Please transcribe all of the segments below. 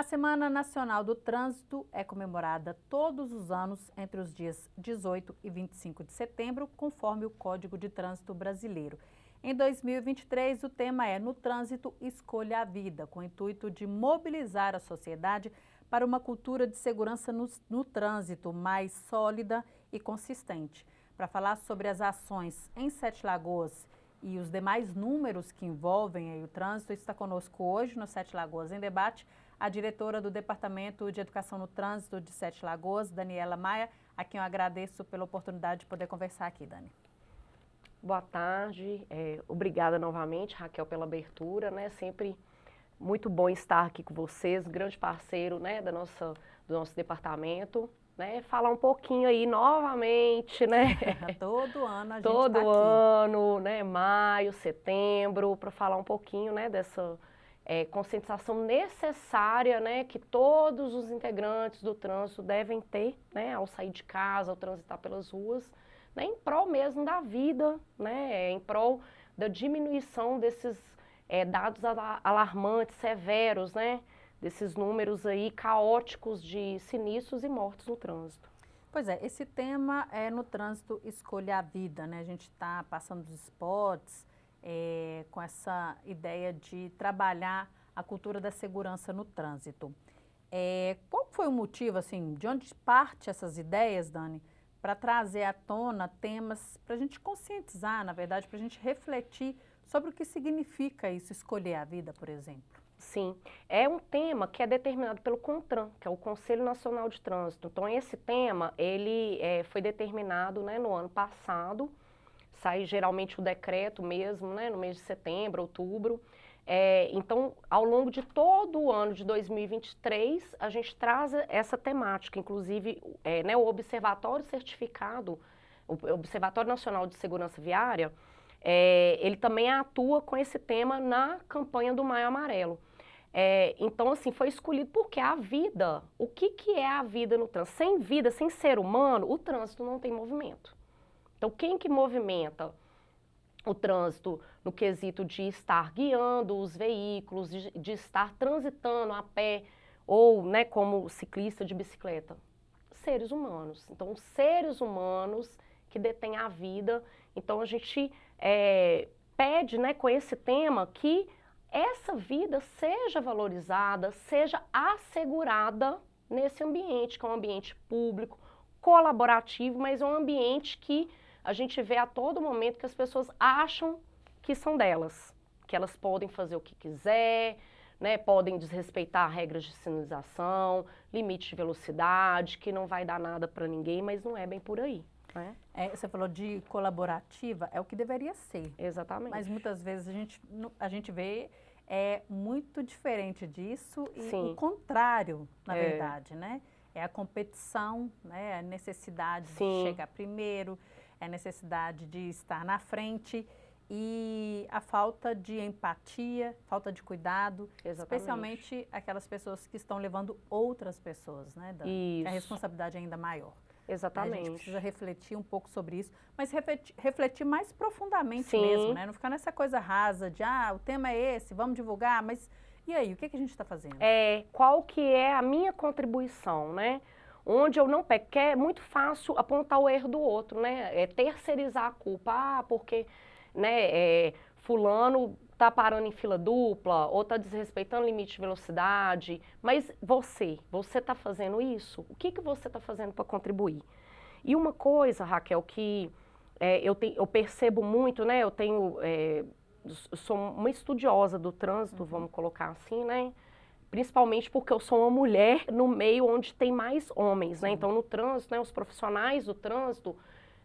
A Semana Nacional do Trânsito é comemorada todos os anos entre os dias 18 e 25 de setembro, conforme o Código de Trânsito Brasileiro. Em 2023, o tema é No Trânsito, Escolha a Vida, com o intuito de mobilizar a sociedade para uma cultura de segurança no, no trânsito mais sólida e consistente. Para falar sobre as ações em Sete Lagoas e os demais números que envolvem o trânsito, está conosco hoje no Sete Lagoas em Debate a diretora do Departamento de Educação no Trânsito de Sete Lagoas, Daniela Maia, a quem eu agradeço pela oportunidade de poder conversar aqui, Dani. Boa tarde, é, obrigada novamente, Raquel, pela abertura, né? Sempre muito bom estar aqui com vocês, grande parceiro, né, da nossa, do nosso departamento. Né, falar um pouquinho aí novamente, né? Todo ano a gente tá Todo tá ano, né? Maio, setembro, para falar um pouquinho, né? Dessa, é, conscientização necessária né, que todos os integrantes do trânsito devem ter né, ao sair de casa, ao transitar pelas ruas, né, em prol mesmo da vida, né, em prol da diminuição desses é, dados alarmantes, severos, né, desses números aí caóticos de sinistros e mortos no trânsito. Pois é, esse tema é no trânsito escolha a vida, né? A gente está passando dos esportes, é, com essa ideia de trabalhar a cultura da segurança no trânsito. É, qual foi o motivo, assim, de onde parte essas ideias, Dani, para trazer à tona temas para a gente conscientizar, na verdade, para a gente refletir sobre o que significa isso, escolher a vida, por exemplo? Sim, é um tema que é determinado pelo CONTRAN, que é o Conselho Nacional de Trânsito. Então, esse tema, ele é, foi determinado né, no ano passado, sai geralmente o decreto mesmo, né, no mês de setembro, outubro. É, então, ao longo de todo o ano de 2023, a gente traz essa temática. Inclusive, é, né, o Observatório Certificado, o Observatório Nacional de Segurança Viária, é, ele também atua com esse tema na campanha do Maio Amarelo. É, então, assim, foi escolhido porque a vida, o que, que é a vida no trânsito? Sem vida, sem ser humano, o trânsito não tem movimento. Então, quem que movimenta o trânsito no quesito de estar guiando os veículos, de, de estar transitando a pé ou, né, como ciclista de bicicleta? Seres humanos. Então, seres humanos que detêm a vida. Então, a gente é, pede, né, com esse tema que essa vida seja valorizada, seja assegurada nesse ambiente, que é um ambiente público, colaborativo, mas é um ambiente que a gente vê a todo momento que as pessoas acham que são delas, que elas podem fazer o que quiser, né, podem desrespeitar regras de sinalização, limite de velocidade, que não vai dar nada para ninguém, mas não é bem por aí. Né? É, você falou de colaborativa, é o que deveria ser. Exatamente. Mas muitas vezes a gente, a gente vê é muito diferente disso e Sim. o contrário, na é. verdade, né? É a competição, né? a necessidade Sim. de chegar primeiro, a é necessidade de estar na frente e a falta de empatia, falta de cuidado, Exatamente. especialmente aquelas pessoas que estão levando outras pessoas, né? Da, isso. A responsabilidade é ainda maior. Exatamente. Né, a gente precisa refletir um pouco sobre isso, mas refletir, refletir mais profundamente Sim. mesmo, né? Não ficar nessa coisa rasa de, ah, o tema é esse, vamos divulgar, mas e aí, o que, é que a gente está fazendo? É, qual que é a minha contribuição, né? Onde eu não pequei, é muito fácil apontar o erro do outro, né? É terceirizar a culpa. Ah, porque né, é, fulano tá parando em fila dupla ou tá desrespeitando o limite de velocidade. Mas você, você tá fazendo isso? O que, que você tá fazendo para contribuir? E uma coisa, Raquel, que é, eu, te, eu, percebo muito, né? Eu tenho... É, sou uma estudiosa do trânsito, uhum. vamos colocar assim, né? principalmente porque eu sou uma mulher no meio onde tem mais homens, né? Então, no trânsito, né, os profissionais do trânsito,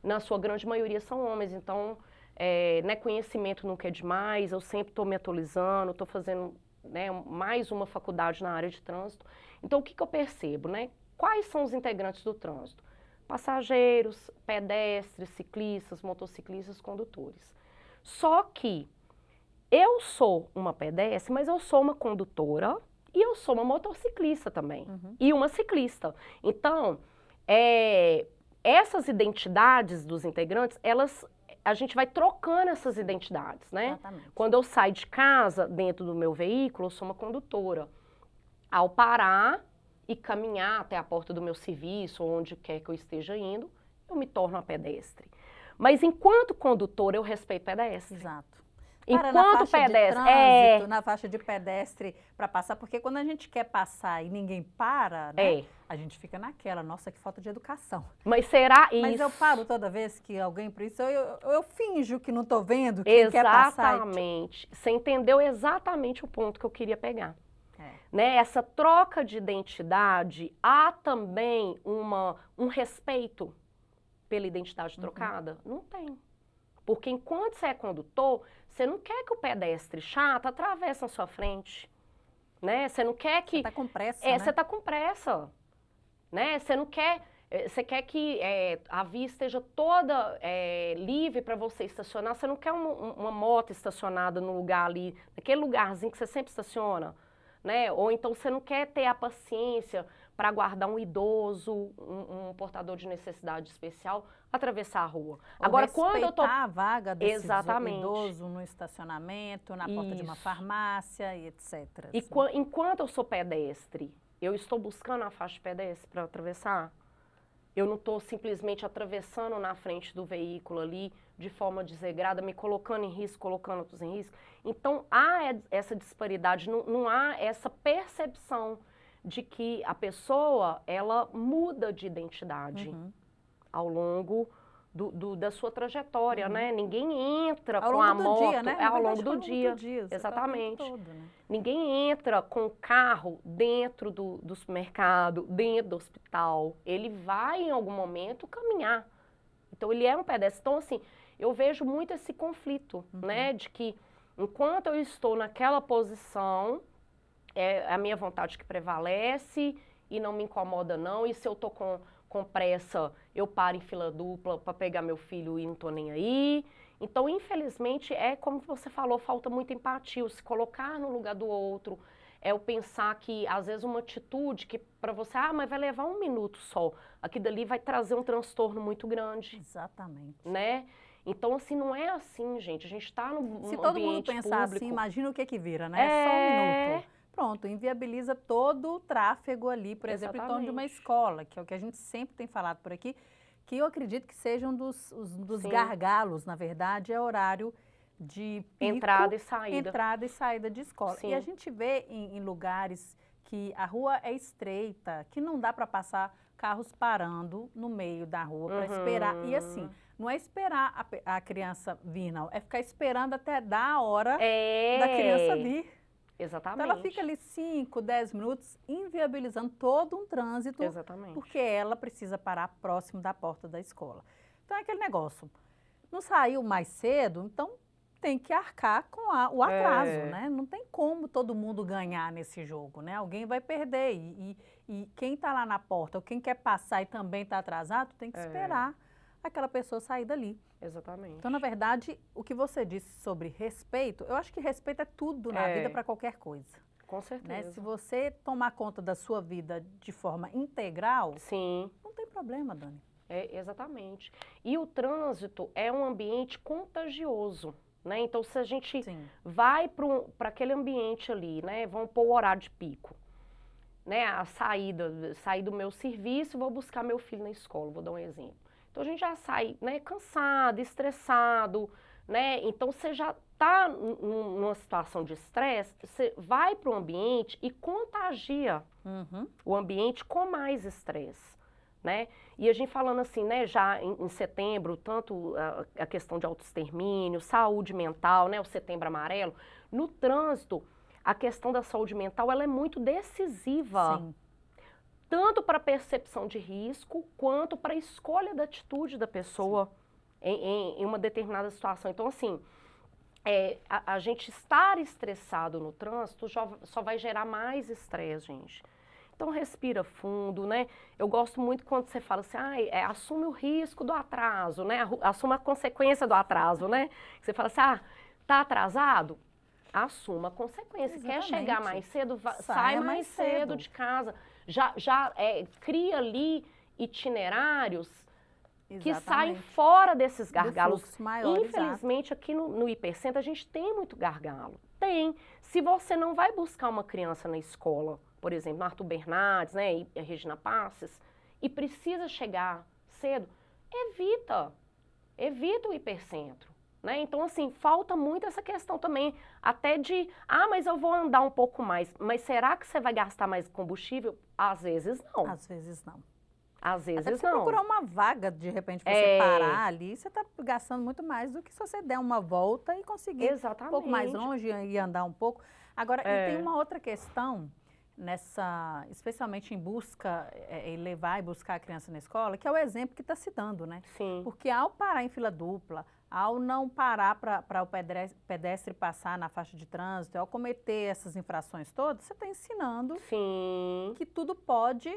na sua grande maioria, são homens. Então, é, né, conhecimento nunca é demais, eu sempre estou me atualizando, estou fazendo né, mais uma faculdade na área de trânsito. Então, o que, que eu percebo, né? Quais são os integrantes do trânsito? Passageiros, pedestres, ciclistas, motociclistas, condutores. Só que eu sou uma pedestre, mas eu sou uma condutora, e eu sou uma motociclista também. Uhum. E uma ciclista. Então, é, essas identidades dos integrantes, elas a gente vai trocando essas identidades, né? Exatamente. Quando eu saio de casa, dentro do meu veículo, eu sou uma condutora. Ao parar e caminhar até a porta do meu serviço, onde quer que eu esteja indo, eu me torno a pedestre. Mas enquanto condutora, eu respeito pedestre. Exato. Para Enquanto pedestre. É. Trânsito, é... Na faixa de pedestre para passar, porque quando a gente quer passar e ninguém para, né? É. A gente fica naquela, nossa, que falta de educação. Mas será isso? Mas eu paro toda vez que alguém precisa, eu, eu, eu finjo que não estou vendo quem exatamente. quer passar. Exatamente. Você entendeu exatamente o ponto que eu queria pegar. É. Né? Essa troca de identidade, há também uma, um respeito pela identidade uhum. trocada? Não tem. Porque enquanto você é condutor, você não quer que o pedestre chato atravesse na sua frente, né? Você não quer que... Você tá com pressa, É, né? você né? tá com pressa, né? Você não quer... Eh, você quer que é, a via esteja toda é, livre para você estacionar. Você não quer uma, uma, moto estacionada no lugar ali, naquele lugarzinho que você sempre estaciona, né? Ou então você não quer ter a paciência para guardar um idoso, um, um, portador de necessidade especial atravessar a rua. Ou Agora, quando eu tô a vaga desse Exatamente. idoso no estacionamento, na porta Isso. de uma farmácia e etc. E assim. enquanto eu sou pedestre, eu estou buscando a faixa de pedestre para atravessar. Eu não estou simplesmente atravessando na frente do veículo ali de forma desregrada, me colocando em risco, colocando outros em risco. Então há essa disparidade, não, não há essa percepção de que a pessoa ela muda de identidade uhum. ao longo do, do, da sua trajetória, uhum. né? Ninguém entra ao com a moto dia, né? é, ao longo do dia, do dia exatamente. Tá todo, né? Ninguém entra com o carro dentro do, do supermercado, dentro do hospital. Ele vai em algum momento caminhar. Então ele é um pedestre. Então assim, eu vejo muito esse conflito, uhum. né? De que enquanto eu estou naquela posição, é a minha vontade que prevalece e não me incomoda não. E se eu tô com, com pressa, eu paro em fila dupla para pegar meu filho e não tô nem aí. Então, infelizmente, é como você falou, falta muita empatia, o se colocar no lugar do outro, é o pensar que às vezes uma atitude que para você, ah, mas vai levar um minuto só, aqui dali vai trazer um transtorno muito grande. Exatamente. Né? Então, assim, não é assim, gente. A gente está no. Se todo mundo pensar assim, público. assim, imagina o que que vira, né? É só um é. minuto pronto, inviabiliza todo o tráfego ali, por exemplo, em torno de uma escola, que é o que a gente sempre tem falado por aqui, que eu acredito que seja um dos, os, dos gargalos, na verdade, é horário de pico, entrada e saída. Entrada e saída de escola. Sim. E a gente vê em, em lugares que a rua é estreita, que não dá para passar carros parando no meio da rua para uhum. esperar. E uhum. assim, não é esperar a, a criança vir, não. É ficar esperando até dar a hora é. da criança vir. Exatamente. Então ela fica ali 5, 10 minutos inviabilizando todo um trânsito. Exatamente. Porque ela precisa parar próximo da porta da escola. Então é aquele negócio. Não saiu mais cedo, então tem que arcar com a, o é. atraso, é. né? Não tem como todo mundo ganhar nesse jogo, né? Alguém vai perder e, e, e quem está lá na porta ou quem quer passar e também está atrasado tem que é. esperar aquela pessoa sair dali. Exatamente. Então, na verdade, o que você disse sobre respeito, eu acho que respeito é tudo na é. vida para qualquer coisa. Com né? certeza. Né? Se você tomar conta da sua vida de forma integral, Sim. não tem problema, Dani. É, exatamente. E o trânsito é um ambiente contagioso. Né? Então, se a gente Sim. vai para aquele ambiente ali, né? vamos pôr o horário de pico, né? a saída, sair do meu serviço, vou buscar meu filho na escola, vou dar um exemplo. Então a gente já sai né, cansado, estressado, né? Então você já está numa situação de estresse, você vai para o ambiente e contagia uhum. o ambiente com mais estresse. Né? E a gente falando assim, né, já em, em setembro, tanto a, a, questão de autoextermínio, saúde mental, né, o setembro amarelo, no trânsito, a questão da saúde mental, ela é muito decisiva. Sim tanto para a percepção de risco quanto para a escolha da atitude da pessoa em, em, em, uma determinada situação. Então, assim, é, a, a, gente estar estressado no trânsito já, só vai gerar mais estresse, gente. Então, respira fundo, né? Eu gosto muito quando você fala assim, ah, é, assume o risco do atraso, né? Assume a consequência do atraso, né? Você fala assim, ah, tá atrasado? Assuma a consequência. Exatamente. Quer chegar mais cedo? Saia, mais, mais cedo. cedo de casa já, já é, cria ali itinerários Exatamente. que saem fora desses gargalos. maiores Infelizmente, exato. aqui no, no hipercentro, a gente tem muito gargalo. Tem. Se você não vai buscar uma criança na escola, por exemplo, Arthur Bernardes, né, e a Regina Passes, e precisa chegar cedo, evita. Evita o hipercentro. Né? Então, assim, falta muito essa questão também, até de, ah, mas eu vou andar um pouco mais, mas será que você vai gastar mais combustível? Às vezes não. Às vezes não. Às vezes Até você não. procurar uma vaga, de repente, para é... você parar ali, você está gastando muito mais do que se você der uma volta e conseguir Exatamente. um pouco mais longe e andar um pouco. Agora, é... tem uma outra questão nessa, especialmente em busca, é, em levar e buscar a criança na escola, que é o exemplo que está se dando, né? Sim. Porque ao parar em fila dupla, ao não parar para o pedestre, pedestre passar na faixa de trânsito, ao cometer essas infrações todas, você está ensinando Sim. que tudo pode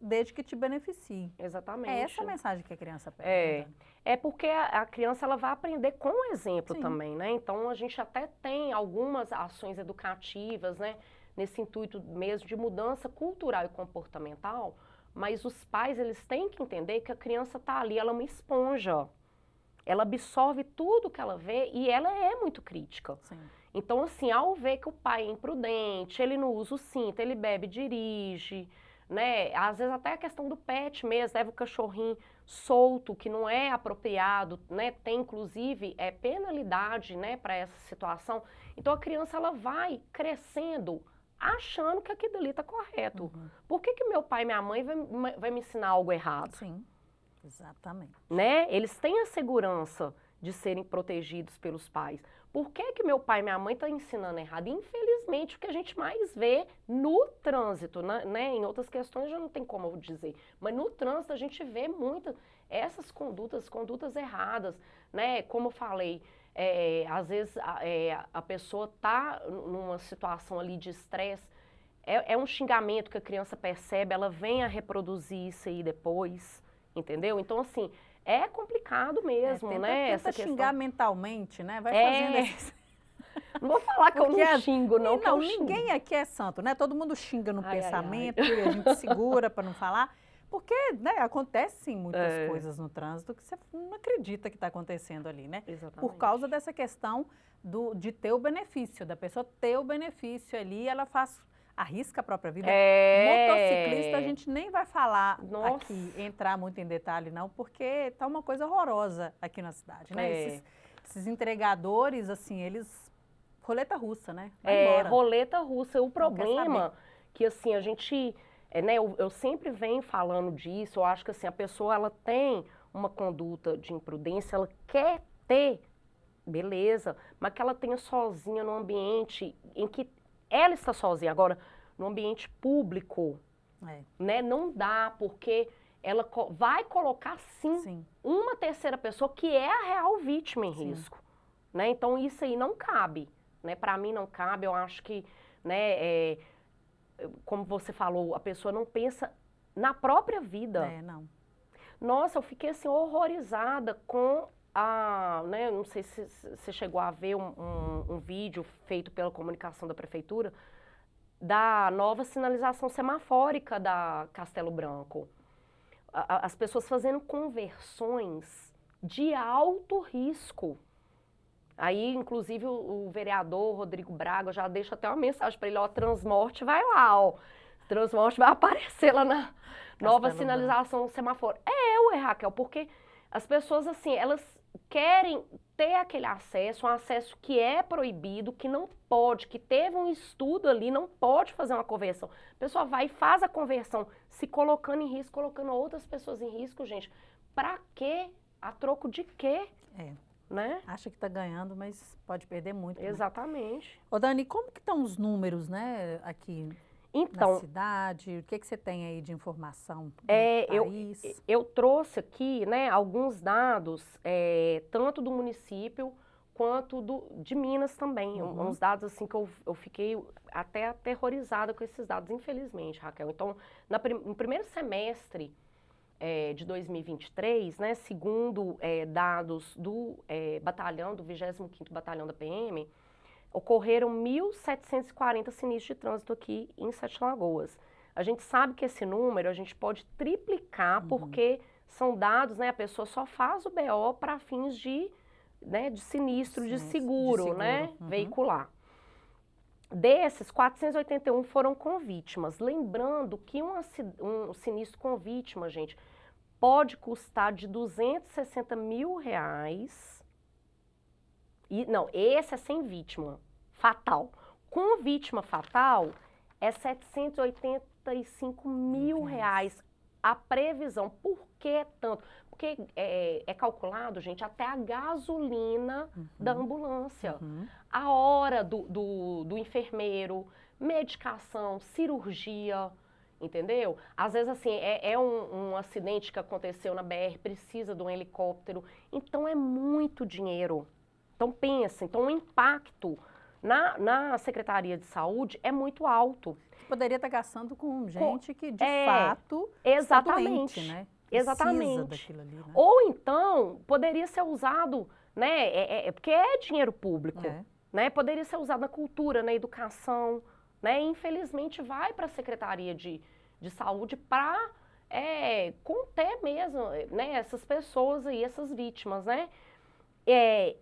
desde que te beneficie. É Exatamente. É essa a mensagem que a criança pega. É, né? é porque a, criança ela vai aprender com o exemplo Sim. também, né? Então a gente até tem algumas ações educativas, né? Nesse intuito mesmo de mudança cultural e comportamental, mas os pais eles têm que entender que a criança está ali, ela é uma esponja ela absorve tudo que ela vê e ela é muito crítica. Sim. Então, assim, ao ver que o pai é imprudente, ele não usa o cinto, ele bebe, dirige, né? Às vezes até a questão do pet mesmo, leva o cachorrinho solto, que não é apropriado, né? Tem, inclusive, é, penalidade, né, para essa situação. Então, a criança, ela vai crescendo achando que aquilo ali está correto. Uhum. Por que que meu pai e minha mãe vai, vai me ensinar algo errado? Sim. Exatamente. Né? Eles têm a segurança de serem protegidos pelos pais. Por que que meu pai e minha mãe estão tá ensinando errado? Infelizmente, o que a gente mais vê no trânsito, né? Em outras questões já não tem como eu dizer, mas no trânsito a gente vê muitas essas condutas, condutas erradas, né? Como eu falei, é, às vezes a, é, a pessoa tá numa situação ali de estresse, é, é um xingamento que a criança percebe, ela vem a reproduzir isso aí depois entendeu? Então, assim, é complicado mesmo, é, tenta, né? Tenta essa xingar questão. mentalmente, né? Vai é. fazendo isso Não vou falar que Porque eu não xingo, não. Não, ninguém xingo. aqui é santo, né? Todo mundo xinga no ai, pensamento, ai, ai. a gente segura para não falar. Porque né, acontecem muitas é. coisas no trânsito que você não acredita que está acontecendo ali, né? Exatamente. Por causa dessa questão do, de ter o benefício, da pessoa ter o benefício ali, ela faz arrisca a própria vida. É... Motociclista, a gente nem vai falar Nossa. aqui, entrar muito em detalhe, não, porque tá uma coisa horrorosa aqui na cidade, né? É. Esses, esses entregadores, assim, eles. Roleta russa, né? Vai é, embora. roleta russa. O problema que, assim, a gente. É, né, eu, eu, sempre venho falando disso, eu acho que assim, a pessoa ela tem uma conduta de imprudência, ela quer ter, beleza, mas que ela tenha sozinha num ambiente em que ela está sozinha. Agora, no ambiente público, é. né, não dá, porque ela co vai colocar, sim, sim, uma terceira pessoa que é a real vítima em sim. risco. Né? Então, isso aí não cabe. Né? Para mim, não cabe. Eu acho que, né, é, como você falou, a pessoa não pensa na própria vida. É, não. Nossa, eu fiquei assim horrorizada com a, né, não sei se você chegou a ver um, um, um, vídeo feito pela comunicação da prefeitura da nova sinalização semafórica da Castelo Branco. A, as pessoas fazendo conversões de alto risco. Aí, inclusive, o, o vereador Rodrigo Braga já deixa até uma mensagem para ele, ó, transmorte vai lá, ó. Transmorte vai aparecer lá na Castelo nova sinalização Branco. semáforo. É, ué, Raquel, porque as pessoas, assim, elas querem ter aquele acesso, um acesso que é proibido, que não pode, que teve um estudo ali, não pode fazer uma conversão. A pessoa vai e faz a conversão, se colocando em risco, colocando outras pessoas em risco, gente. Pra quê? A troco de quê? É. Né? Acha que está ganhando, mas pode perder muito. Exatamente. Né? Ô Dani, como que estão os números, né, aqui? Então, Na cidade, o que, que você tem aí de informação? É, eu, eu trouxe aqui né, alguns dados, é, tanto do município quanto do, de Minas também. Uhum. Uns dados assim que eu, eu fiquei até aterrorizada com esses dados, infelizmente, Raquel. Então, na, no primeiro semestre é, de 2023, né, segundo é, dados do é, Batalhão, do 25º Batalhão da PM, ocorreram 1.740 sinistros de trânsito aqui em Sete Lagoas. A gente sabe que esse número a gente pode triplicar uhum. porque são dados, né? A pessoa só faz o BO para fins de, né, de sinistro, Sim, de, seguro, de, seguro, né? Uhum. Veicular. Desses, 481 foram com vítimas. Lembrando que um, um sinistro com vítima, gente, pode custar de 260 mil reais. E, não, esse é sem vítima fatal. Com vítima fatal, é 785 mil reais a previsão. Por que tanto? Porque é, é, calculado, gente, até a gasolina uhum. da ambulância, uhum. a hora do, do, do, enfermeiro, medicação, cirurgia, entendeu? Às vezes, assim, é, é um, um, acidente que aconteceu na BR, precisa de um helicóptero. Então, é muito dinheiro. Então, pensa. Então, o impacto na, na Secretaria de Saúde é muito alto. Poderia estar gastando com gente com, que, de é, fato, exatamente, doente, né? Exatamente. Ali, né? Ou então, poderia ser usado, né? É, é, é, porque é dinheiro público, é. né? Poderia ser usado na cultura, na educação, né? Infelizmente, vai para a Secretaria de, de Saúde para é, conter mesmo né, essas pessoas e essas vítimas, né? É,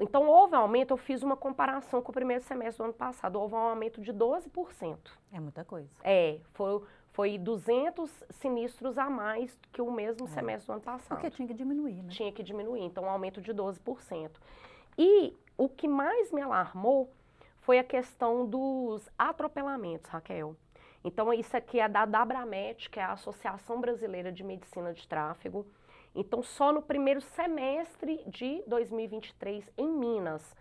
então, houve um aumento, eu fiz uma comparação com o primeiro semestre do ano passado, houve um aumento de 12%. É muita coisa. É, foi, foi 200 sinistros a mais que o mesmo é. semestre do ano passado. Porque tinha que diminuir, né? Tinha que diminuir, então um aumento de 12%. E o que mais me alarmou foi a questão dos atropelamentos, Raquel. Então, isso aqui é da Dabramet, que é a Associação Brasileira de Medicina de Tráfego. Então, só no primeiro semestre de 2023, em Minas,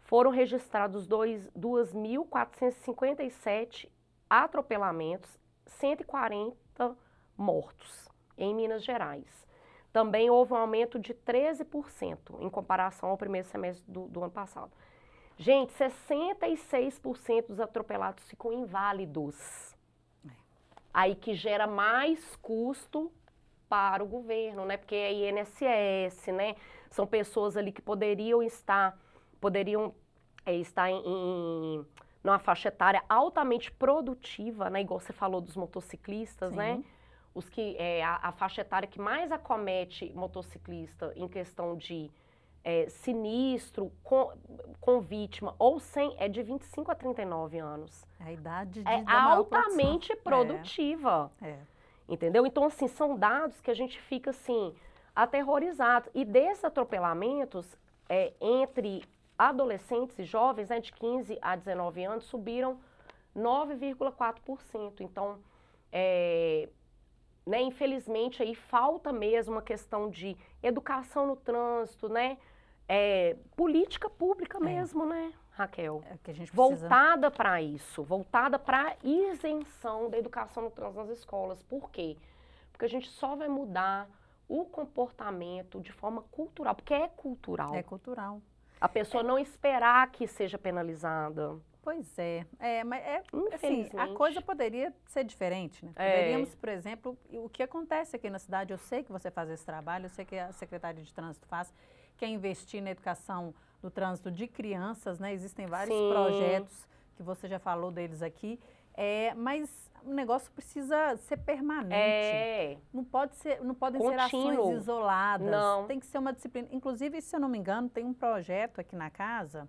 foram registrados 2.457 atropelamentos, 140 mortos em Minas Gerais. Também houve um aumento de 13% em comparação ao primeiro semestre do, do ano passado. Gente, 66% dos atropelados ficam inválidos. É. Aí que gera mais custo para o governo, né? Porque é INSS, né? São pessoas ali que poderiam estar, poderiam é, estar em, em numa faixa etária altamente produtiva, né? Igual você falou dos motociclistas, né? Sim. né? Os que é, a, a, faixa etária que mais acomete motociclista em questão de é, sinistro, com, com, vítima ou sem, é de 25 a 39 anos. A idade de, é altamente é. produtiva. É. é entendeu? Então, assim, são dados que a gente fica, assim, aterrorizado. E desses atropelamentos é, entre adolescentes e jovens, né, de 15 a 19 anos, subiram 9,4%. Então, é, né, infelizmente, aí falta mesmo uma questão de educação no trânsito, né? É, política pública é. mesmo, né? Raquel, é voltada para isso, voltada para isenção da educação no trans nas escolas. Por quê? Porque a gente só vai mudar o comportamento de forma cultural, porque é cultural. É cultural. A pessoa é... não esperar que seja penalizada. Pois é, é mas é, assim, a coisa poderia ser diferente, né? É. Poderíamos, é. por exemplo, o que acontece aqui na cidade, eu sei que você faz esse trabalho, eu sei que a Secretaria de Trânsito faz, que é investir na educação do trânsito de crianças, né? Existem vários Sim. projetos que você já falou deles aqui. É, mas o negócio precisa ser permanente. É. Não pode ser, não podem Contínuo. ser ações isoladas. Não. Tem que ser uma disciplina. Inclusive, se eu não me engano, tem um projeto aqui na casa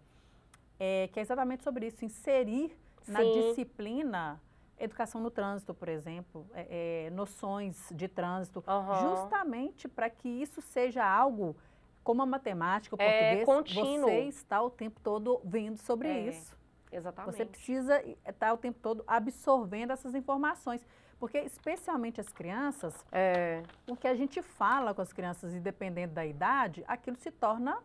é, que é exatamente sobre isso, inserir Sim. na disciplina educação no trânsito, por exemplo, é, é, noções de trânsito, uhum. justamente para que isso seja algo como a matemática, o é português, é contínuo. você está o tempo todo vendo sobre é, isso. Exatamente. Você precisa estar eh, tá o tempo todo absorvendo essas informações. Porque, especialmente as crianças, é. o que a gente fala com as crianças, e dependendo da idade, aquilo se torna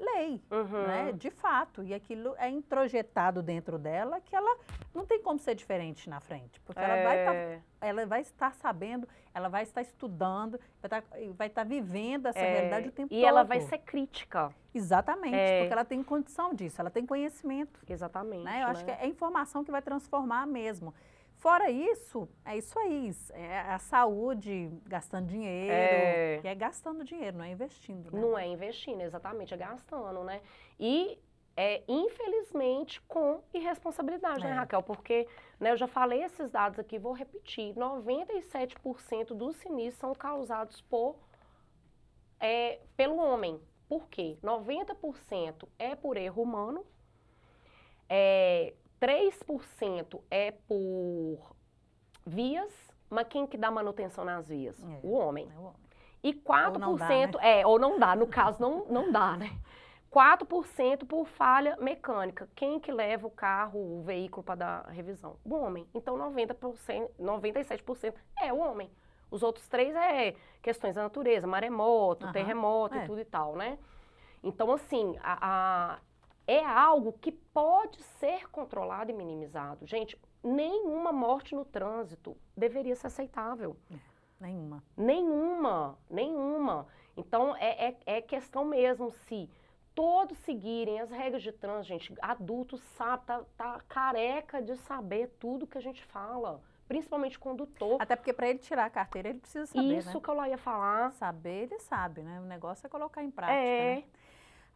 lei, uhum. né? de fato. E aquilo é introjetado dentro dela que ela não tem como ser diferente na frente, porque é. ela, vai tá, é. ela vai estar sabendo, ela vai estar estudando, vai estar, tá, vai tá vivendo essa é. realidade o tempo e todo. E ela vai ser crítica. Exatamente, é. porque ela tem condição disso, ela tem conhecimento. Exatamente. Né? Eu né? acho que é informação que vai transformar mesmo. Fora isso, é isso aí. É a saúde gastando dinheiro. É... Que é gastando dinheiro, não é investindo. Né? Não é investindo, exatamente, é gastando, né? E é, infelizmente, com irresponsabilidade, né, é. né, Raquel? Porque né, eu já falei esses dados aqui, vou repetir: 97% dos sinistros são causados por, é, pelo homem. Por quê? 90% é por erro humano, é, 3% é por vias, mas quem que dá manutenção nas vias? É, o homem. É o homem. E 4% ou dá, né? é, ou não dá, no caso não, não dá, né? 4% por falha mecânica. Quem que leva o carro, o veículo para dar revisão? O homem. Então 90%, 97% é o homem. Os outros três é questões da natureza, maremoto, uhum. terremoto é. e tudo e tal, né? Então, assim, a, a é algo que pode ser controlado e minimizado. Gente, nenhuma morte no trânsito deveria ser aceitável. É, nenhuma. Nenhuma, nenhuma. Então é, é, é, questão mesmo se todos seguirem as regras de trânsito, gente, adulto sabe, tá, tá careca de saber tudo que a gente fala. Principalmente condutor. Até porque para ele tirar a carteira, ele precisa saber. Isso né? que eu lá ia falar. Saber, ele sabe, né? O negócio é colocar em prática. É. Né?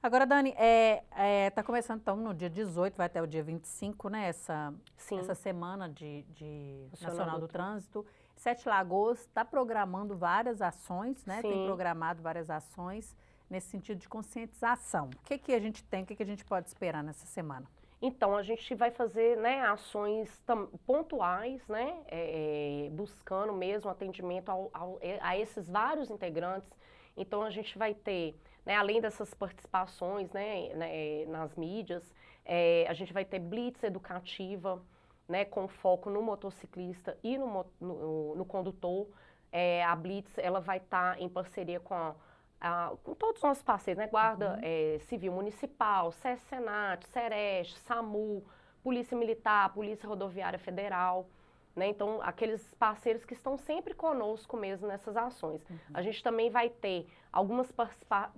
Agora, Dani, está é, é tá começando então no dia 18, vai até o dia 25, né? Essa, Sim. essa semana de, de Nacional, Nacional do, do Trânsito. Sete Lagoas está programando várias ações, né? Sim. Tem programado várias ações nesse sentido de conscientização. O que, que a gente tem, o que, que a gente pode esperar nessa semana? Então, a gente vai fazer né, ações pontuais, né, é, é, buscando mesmo atendimento ao, ao, é, a esses vários integrantes. Então, a gente vai ter né? Além dessas participações né, né nas mídias, é, a gente vai ter blitz educativa, né, com foco no motociclista e no, no, no condutor. É, a blitz ela vai estar tá em parceria com a, a, com todos os nossos parceiros, né? Guarda uhum. é, Civil Municipal, SESCENAT, SEREST, SAMU, Polícia Militar, Polícia Rodoviária Federal, né? Então, aqueles parceiros que estão sempre conosco mesmo nessas ações. Uhum. A gente também vai ter algumas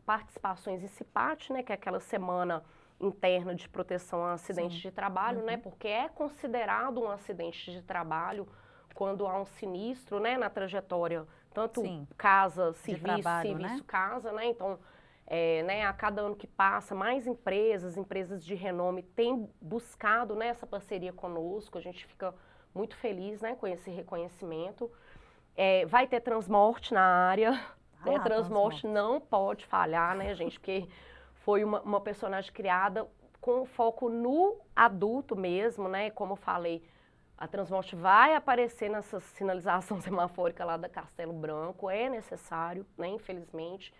participações em CIPAT, né, que é aquela semana interna de proteção a acidentes Sim. de trabalho, né, uhum. né, porque é considerado um acidente de trabalho quando há um sinistro, né, na trajetória, tanto Sim. casa, serviço, trabalho, né? serviço, né? casa, né, então... É, né, a cada ano que passa, mais empresas, empresas de renome têm buscado né, essa parceria conosco. A gente fica muito feliz né, com esse reconhecimento. É, vai ter transmorte na área, ah, né? Transmorte não pode falhar, né, gente? Porque foi uma, uma personagem criada com foco no adulto mesmo, né? Como eu falei, a Transmorte vai aparecer nessa sinalização semafórica lá da Castelo Branco, é necessário, né? Infelizmente,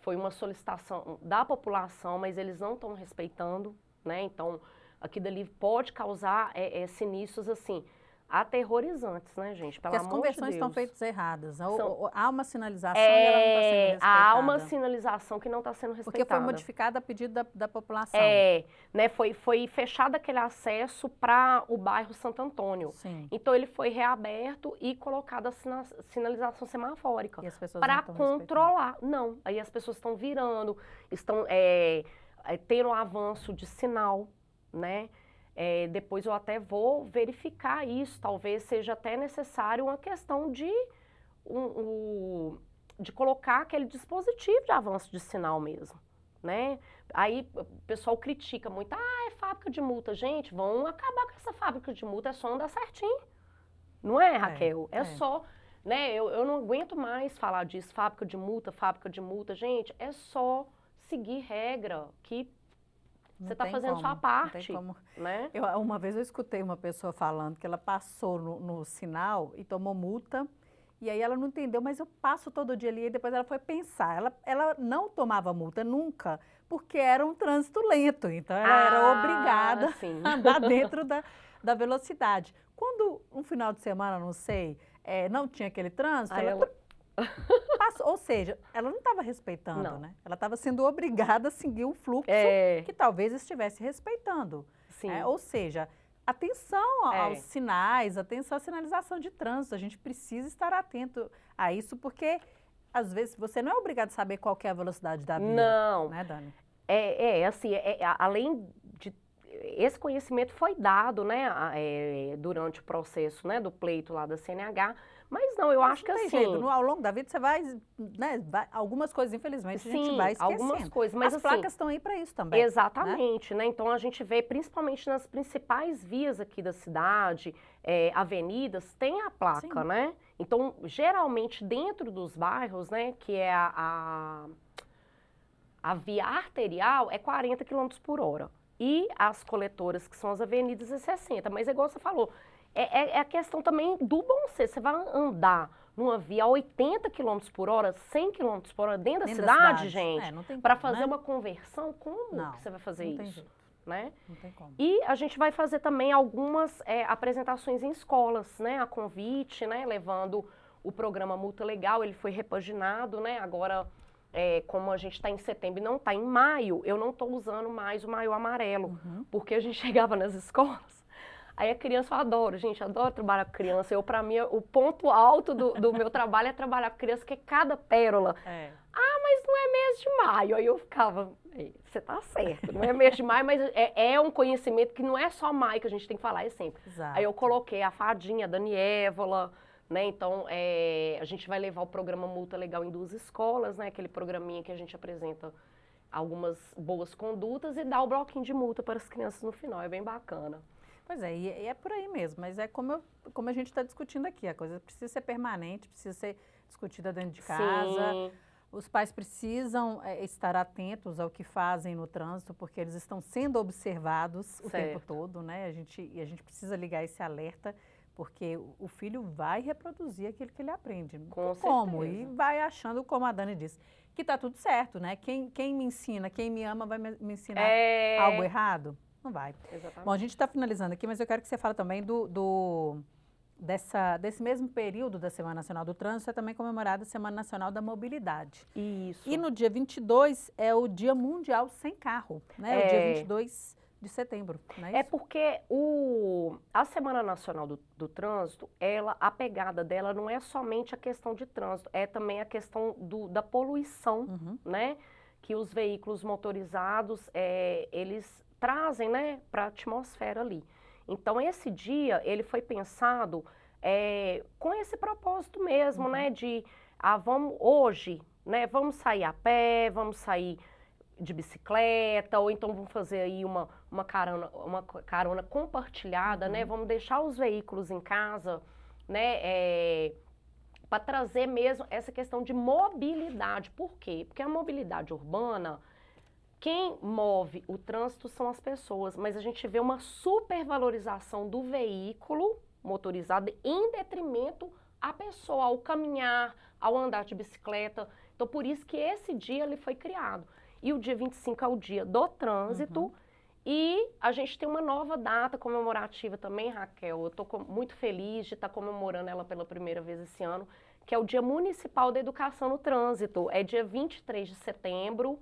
foi uma solicitação da população, mas eles não estão respeitando, né? Então, aqui dali pode causar é, é, sinistros assim aterrorizantes, né, gente? Pelo Porque as conversões de estão feitas erradas. São... há uma sinalização é... e ela não está sendo respeitada. É, há uma sinalização que não está sendo respeitada. Porque foi modificada a pedido da, da população. É, né? Foi, foi fechado aquele acesso para o bairro Santo Antônio. Sim. Então ele foi reaberto e colocada a sina sinalização semafórica. E as pessoas Para controlar. Não. Aí as pessoas estão virando, estão é, é tendo um avanço de sinal, né? É, depois eu até vou verificar isso, talvez seja até necessário uma questão de, um, um, de colocar aquele dispositivo de avanço de sinal mesmo. Né? Aí o pessoal critica muito, ah, é fábrica de multa, gente, vão acabar com essa fábrica de multa, é só andar certinho. Não é, é Raquel? É, é, é. só, né? Eu, eu não aguento mais falar disso, fábrica de multa, fábrica de multa, gente, é só seguir regra que você está fazendo como, sua parte. Né? Eu, uma vez eu escutei uma pessoa falando que ela passou no, no, sinal e tomou multa. E aí ela não entendeu, mas eu passo todo dia ali. E depois ela foi pensar. Ela, ela não tomava multa nunca, porque era um trânsito lento. Então ela ah, era obrigada sim. a andar dentro da, da velocidade. Quando um final de semana, não sei, é, não tinha aquele trânsito, aí ela, ela ou seja, ela não estava respeitando, não. né? Ela estava sendo obrigada a seguir um fluxo é. que talvez estivesse respeitando. Sim. É, ou seja, atenção é. aos é. sinais, atenção à sinalização de trânsito. A gente precisa estar atento a isso, porque às vezes você não é obrigado a saber qual é a velocidade da via. Não. Né, Dani? É, é assim, é, é, além de esse conhecimento foi dado, né, durante o processo, né, do pleito lá da CNH, mas não, eu Mas acho não que tem assim. Jeito. ao longo da vida você vai, né? Vai, algumas coisas, infelizmente, sim, a gente vai esquecendo. Algumas coisas, mas as assim, placas estão aí para isso também. Né? Exatamente, né? né? Então a gente vê, principalmente nas principais vias aqui da cidade, é, avenidas, tem a placa, sim. né? Então, geralmente dentro dos bairros, né, que é a, a, a via arterial é 40 km por hora. E as coletoras, que são as avenidas, é 60. Mas é igual você falou, é, é, é, a questão também do bom senso. Você vai andar numa via a 80 km por hora, 100 km por hora dentro, dentro da, cidade, da, cidade, gente, é, para fazer né? uma conversão, como não, você vai fazer isso? Né? E a gente vai fazer também algumas é, apresentações em escolas, né? A convite, né? Levando o programa Multa Legal, ele foi repaginado, né? Agora, é, como a gente está em setembro e não está em maio, eu não estou usando mais o maio amarelo, uhum. porque a gente chegava nas escolas Aí a criança eu adoro, gente, adoro trabalhar com criança. Eu, para mim, o ponto alto do, do meu trabalho é trabalhar com criança, que é cada pérola. É. Ah, mas não é mês de maio. Aí eu ficava, você tá certo, não é mês de maio, mas é, é, um conhecimento que não é só maio que a gente tem que falar, é sempre. Exato. Aí eu coloquei a fadinha, a Danievola, né? Então, é, a gente vai levar o programa Multa Legal em duas escolas, né? Aquele programinha que a gente apresenta algumas boas condutas e dá o bloquinho de multa para as crianças no final, é bem bacana. Pois é, é, e é, por aí mesmo, mas é como, eu, como a gente está discutindo aqui, a coisa precisa ser permanente, precisa ser discutida dentro de casa. Sim. Os pais precisam é, estar atentos ao que fazem no trânsito, porque eles estão sendo observados o certo. tempo todo, né? A gente, e a gente precisa ligar esse alerta, porque o, filho vai reproduzir aquilo que ele aprende. Com como? Certeza. E vai achando, como a Dani disse, que está tudo certo, né? Quem, quem me ensina, quem me ama, vai me, me ensinar é... algo errado? Não vai. Exatamente. Bom, a gente está finalizando aqui, mas eu quero que você fale também do, do dessa, desse mesmo período da Semana Nacional do Trânsito, é também comemorada a Semana Nacional da Mobilidade. Isso. E no dia 22 é o Dia Mundial Sem Carro, né? É... O é. dia 22 de setembro, não é, é porque o, a Semana Nacional do, do, Trânsito, ela, a pegada dela não é somente a questão de trânsito, é também a questão do, da poluição, uhum. né? Que os veículos motorizados, é, eles trazem né, para a atmosfera ali. Então, esse dia, ele foi pensado é, com esse propósito mesmo, uhum. né? De, ah, vamos, hoje, né? Vamos sair a pé, vamos sair de bicicleta, ou então vamos fazer aí uma, uma, carona, uma carona compartilhada, né, uhum. né? Vamos deixar os veículos em casa, né? É, para trazer mesmo essa questão de mobilidade. Por quê? Porque a mobilidade urbana quem move o trânsito são as pessoas, mas a gente vê uma supervalorização do veículo motorizado em detrimento à pessoa, ao caminhar, ao andar de bicicleta. Então, por isso que esse dia ele foi criado. E o dia 25 é o dia do trânsito. Uhum. E a gente tem uma nova data comemorativa também, Raquel. Eu estou muito feliz de estar tá comemorando ela pela primeira vez esse ano, que é o Dia Municipal da Educação no Trânsito. É dia 23 de setembro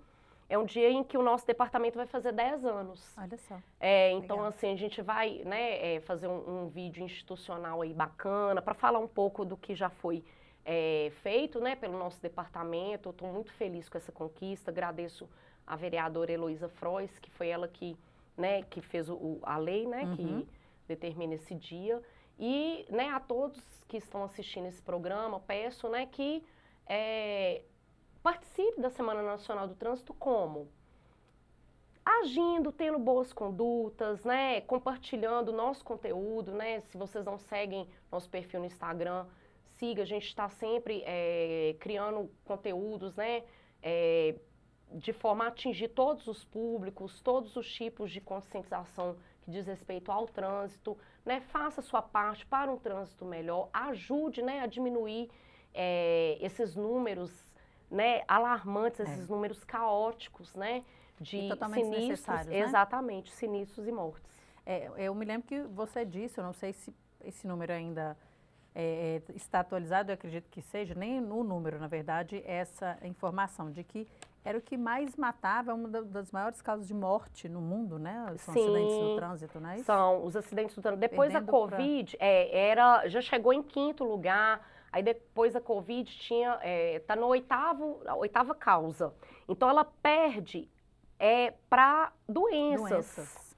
é um dia em que o nosso departamento vai fazer 10 anos. Olha só. É, então, assim, a gente vai né, é, fazer um, um, vídeo institucional aí bacana para falar um pouco do que já foi é, feito né, pelo nosso departamento. Estou muito feliz com essa conquista. Agradeço a vereadora Heloísa Frois, que foi ela que, né, que fez o, a lei, né, uhum. que determina esse dia. E né, a todos que estão assistindo esse programa, peço né, que é, Participe da Semana Nacional do Trânsito como? Agindo, tendo boas condutas, né? Compartilhando nosso conteúdo, né? Se vocês não seguem nosso perfil no Instagram, siga. A gente está sempre é, criando conteúdos, né? É, de forma a atingir todos os públicos, todos os tipos de conscientização que diz respeito ao trânsito, né? Faça sua parte para um trânsito melhor, ajude, né, a diminuir é, esses números né, alarmantes, é. esses é. números caóticos, né? De e totalmente sinistros, né? exatamente, sinistros e mortes. É, eu me lembro que você disse, eu não sei se esse número ainda é, é, está atualizado, eu acredito que seja, nem no número, na verdade, essa informação de que era o que mais matava, é uma das maiores causas de morte no mundo, né? São Sim, acidentes no trânsito, não é isso? São os acidentes no trânsito. Depois Perdendo a Covid, pra... é, era, já chegou em quinto lugar. Aí depois a Covid tinha está é, tá no oitavo, a oitava causa. Então ela perde é, para doenças, doenças,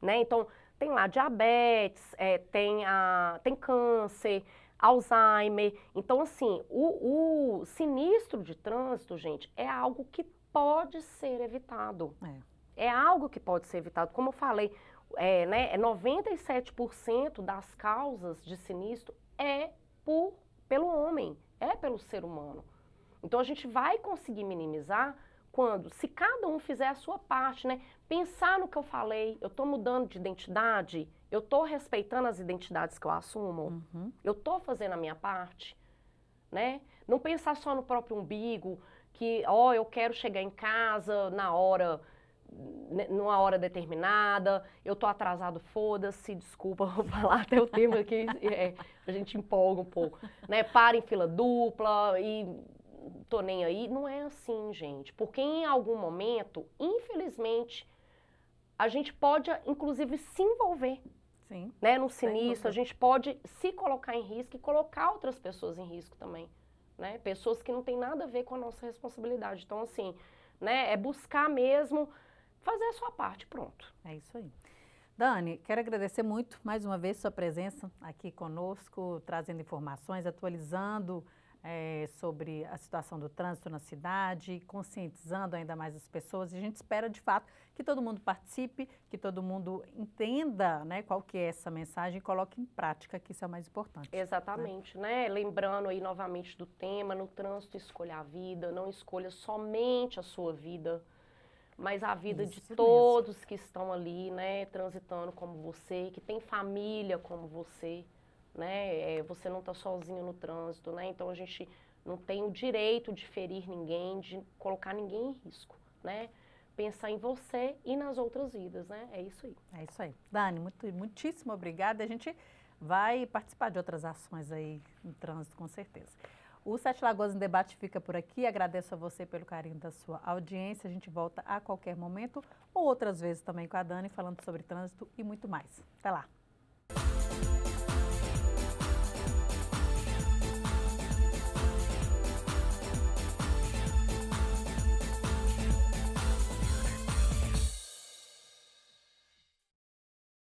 né? Então tem lá diabetes, é, tem a, tem câncer. Alzheimer. Então, assim, o, o sinistro de trânsito, gente, é algo que pode ser evitado. É, é algo que pode ser evitado. Como eu falei, é, né, 97% é das causas de sinistro é por pelo homem, é pelo ser humano. Então a gente vai conseguir minimizar quando, se cada um fizer a sua parte, né? Pensar no que eu falei, eu estou mudando de identidade, eu estou respeitando as identidades que eu assumo, uhum. eu estou fazendo a minha parte, né? Não pensar só no próprio umbigo, que, ó, oh, eu quero chegar em casa na hora né, numa hora determinada, eu tô atrasado, foda-se, desculpa, vou falar até o tema que é, a gente empolga um pouco, né? Para em fila dupla e tô nem aí. Não é assim, gente, porque em algum momento, infelizmente, a gente pode, inclusive, se envolver. Sim. Né, no sinistro, a gente pode se colocar em risco e colocar outras pessoas em risco também. Né? Pessoas que não têm nada a ver com a nossa responsabilidade. Então, assim, né, é buscar mesmo fazer a sua parte, pronto. É isso aí. Dani, quero agradecer muito mais uma vez sua presença aqui conosco, trazendo informações, atualizando é, sobre a situação do trânsito na cidade, conscientizando ainda mais as pessoas. E a gente espera, de fato, que todo mundo participe, que todo mundo entenda né, qual que é essa mensagem e coloque em prática, que isso é o mais importante. Né? Exatamente, né? né? Lembrando aí novamente do tema, no trânsito escolha a vida, não escolha somente a sua vida, mas a vida Isso de mesmo. todos que estão ali, né, transitando como você, que tem família como você, né, é, você não está sozinho no trânsito, né, então a gente não tem o direito de ferir ninguém, de colocar ninguém em risco, né, pensar em você e nas outras vidas, né, é isso aí. É isso aí. Dani, muito, muitíssimo obrigada, a gente vai participar de outras ações aí no trânsito, com certeza. O Sete Lagoas em Debate fica por aqui. Agradeço a você pelo carinho da sua audiência. A gente volta a qualquer momento ou outras vezes também com a Dani falando sobre trânsito e muito mais. Até lá.